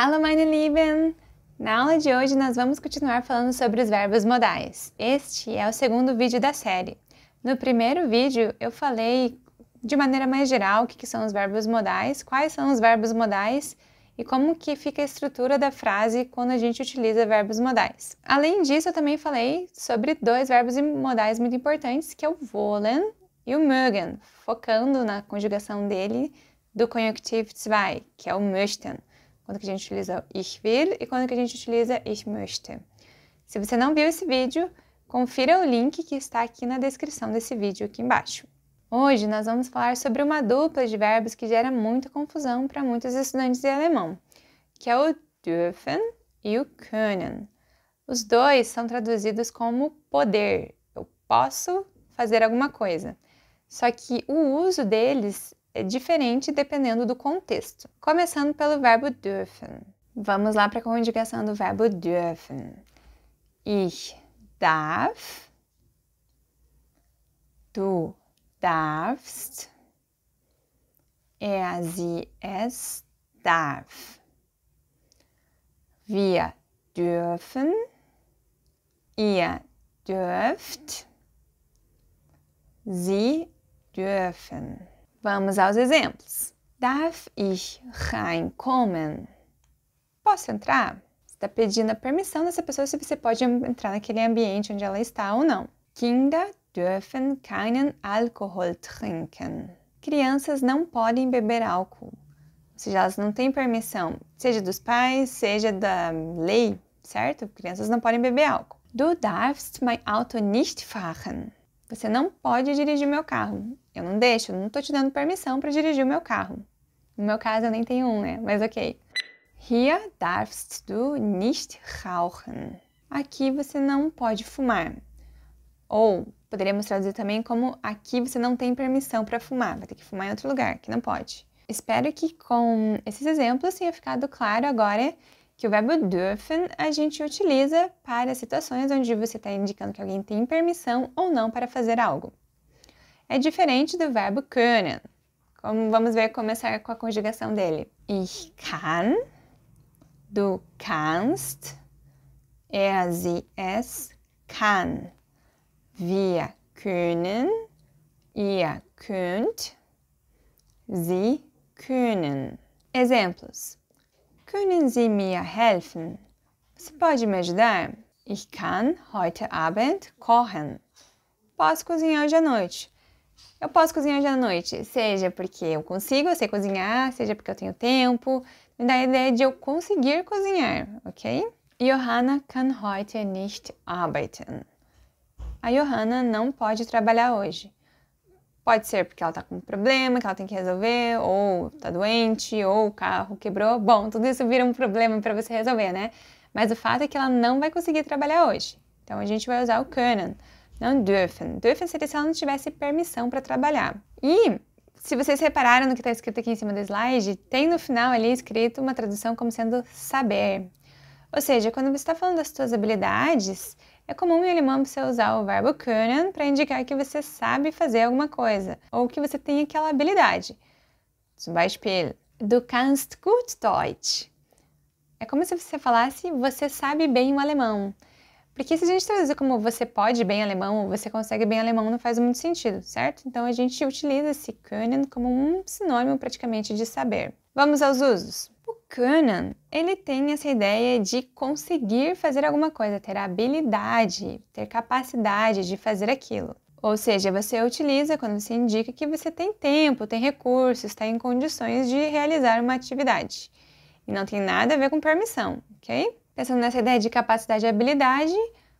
Hallo meine Lieben! Na aula de hoje nós vamos continuar falando sobre os verbos modais. Este é o segundo vídeo da série. No primeiro vídeo eu falei de maneira mais geral o que, são os verbos modais, quais são os verbos modais e como que fica a estrutura da frase quando a gente utiliza verbos modais. Além disso, eu também falei sobre dois verbos modais muito importantes, que é o wollen e o mögen, focando na conjugação dele do conjuntivo 2, que é o möchten. Quando que a gente utiliza ich will e quando que a gente utiliza ich möchte. Se você não viu esse vídeo, confira o link que está aqui na descrição desse vídeo aqui embaixo. Hoje nós vamos falar sobre uma dupla de verbos que gera muita confusão para muitos estudantes de alemão, que é o dürfen e o können. Os dois são traduzidos como poder, eu posso fazer alguma coisa. Só que o uso deles é diferente dependendo do contexto. Começando pelo verbo dürfen. Vamos lá para a conjugação do verbo dürfen. Ich darf. Du darfst. Er, sie, es darf. Wir dürfen. Ihr dürft. Sie dürfen. Vamos aos exemplos. Darf ich reinkommen? Posso entrar? Você está pedindo a permissão dessa pessoa se você pode entrar naquele ambiente onde ela está ou não. Kinder dürfen keinen Alkohol trinken. Crianças não podem beber álcool. Ou seja, elas não têm permissão, seja dos pais, seja da lei, certo? Crianças não podem beber álcool. Du darfst mein Auto nicht fahren. Você não pode dirigir meu carro. Eu não deixo, não tô te dando permissão para dirigir o meu carro. No meu caso, eu nem tenho um, né? Mas ok. Hier darfst du nicht rauchen. Aqui você não pode fumar. Ou poderíamos traduzir também como aqui você não tem permissão para fumar, vai ter que fumar em outro lugar, que não pode. Espero que com esses exemplos tenha ficado claro agora que o verbo dürfen a gente utiliza para situações onde você está indicando que alguém tem permissão ou não para fazer algo é diferente do verbo können. Como vamos ver começar com a conjugação dele. Ich kann, du kannst, er, sie, es kann. Wir können, ihr könnt, sie können. Exemplos. Können Sie mir helfen? Você pode me ajudar? Ich kann heute Abend kochen. Posso cozinhar hoje à noite. Eu posso cozinhar hoje à noite, seja porque eu consigo, eu sei cozinhar, seja porque eu tenho tempo, me dá a ideia de eu conseguir cozinhar, ok? Johanna kann heute nicht arbeiten. A Johanna não pode trabalhar hoje. Pode ser porque ela está com um problema que ela tem que resolver, ou está doente, ou o carro quebrou. Bom, tudo isso vira um problema para você resolver, né? Mas o fato é que ela não vai conseguir trabalhar hoje. Então a gente vai usar o können não dürfen. Dürfen seria se ela não tivesse permissão para trabalhar. E se vocês repararam no que está escrito aqui em cima do slide, tem no final ali escrito uma tradução como sendo saber. Ou seja, quando você está falando das suas habilidades, é comum em alemão você usar o verbo können para indicar que você sabe fazer alguma coisa ou que você tem aquela habilidade. Zum Beispiel, du kannst gut Deutsch. É como se você falasse você sabe bem o alemão. Porque se a gente traduzir como você pode bem alemão ou você consegue bem alemão, não faz muito sentido, certo? Então a gente utiliza esse können como um sinônimo praticamente de saber. Vamos aos usos. O können, ele tem essa ideia de conseguir fazer alguma coisa, ter a habilidade, ter capacidade de fazer aquilo. Ou seja, você utiliza quando você indica que você tem tempo, tem recursos, está em condições de realizar uma atividade. E não tem nada a ver com permissão, ok? Pensando nessa ideia de capacidade e habilidade,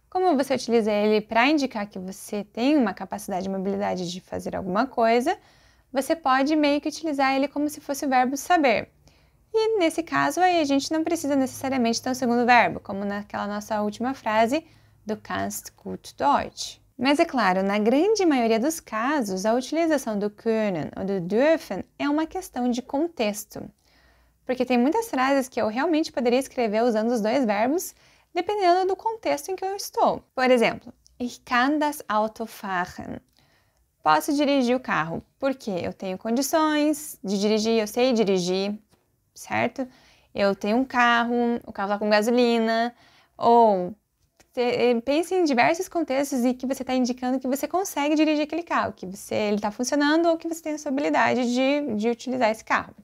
como você utiliza ele para indicar que você tem uma capacidade e uma habilidade de fazer alguma coisa, você pode meio que utilizar ele como se fosse o verbo saber. E nesse caso aí a gente não precisa necessariamente ter um segundo verbo, como naquela nossa última frase do kannst gut Deutsch. Mas é claro, na grande maioria dos casos, a utilização do können ou do dürfen é uma questão de contexto porque tem muitas frases que eu realmente poderia escrever usando os dois verbos, dependendo do contexto em que eu estou. Por exemplo, ich kann das Auto fahren. Posso dirigir o carro, porque eu tenho condições de dirigir, eu sei dirigir, certo? Eu tenho um carro, o carro está com gasolina, ou eh, pense em diversos contextos em que você está indicando que você consegue dirigir aquele carro, que você, ele está funcionando ou que você tem sua habilidade de, de utilizar esse carro.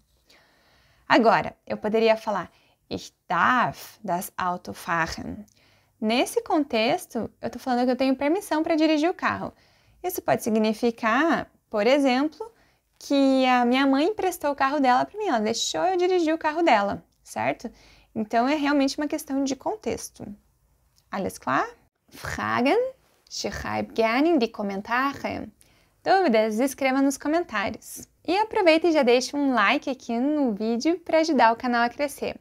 Agora, eu poderia falar Ich darf das Auto fahren. Nesse contexto, eu estou falando que eu tenho permissão para dirigir o carro. Isso pode significar, por exemplo, que a minha mãe emprestou o carro dela para mim, ela deixou eu dirigir o carro dela, certo? Então é realmente uma questão de contexto. Alles klar? Fragen? Schreib gerne in die Kommentare. Dúvidas? Escreva nos comentários. E aproveita e já deixa um like aqui no vídeo para ajudar o canal a crescer.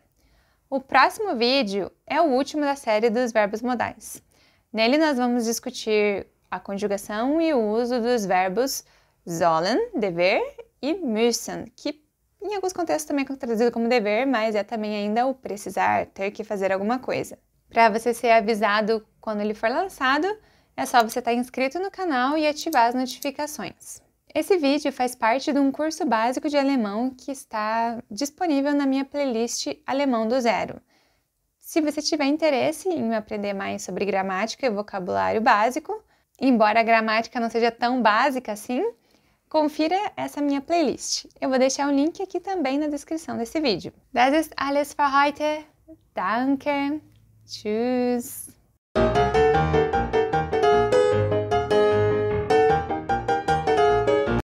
O próximo vídeo é o último da série dos verbos modais. Nele nós vamos discutir a conjugação e o uso dos verbos sollen, dever, e müssen, que em alguns contextos também é traduzido como dever, mas é também ainda o precisar, ter que fazer alguma coisa. Para você ser avisado quando ele for lançado, é só você estar tá inscrito no canal e ativar as notificações. Esse vídeo faz parte de um curso básico de alemão que está disponível na minha playlist Alemão do Zero. Se você tiver interesse em aprender mais sobre gramática e vocabulário básico, embora a gramática não seja tão básica assim, confira essa minha playlist. Eu vou deixar o um link aqui também na descrição desse vídeo. Das ist alles für heute. Danke. Tschüss.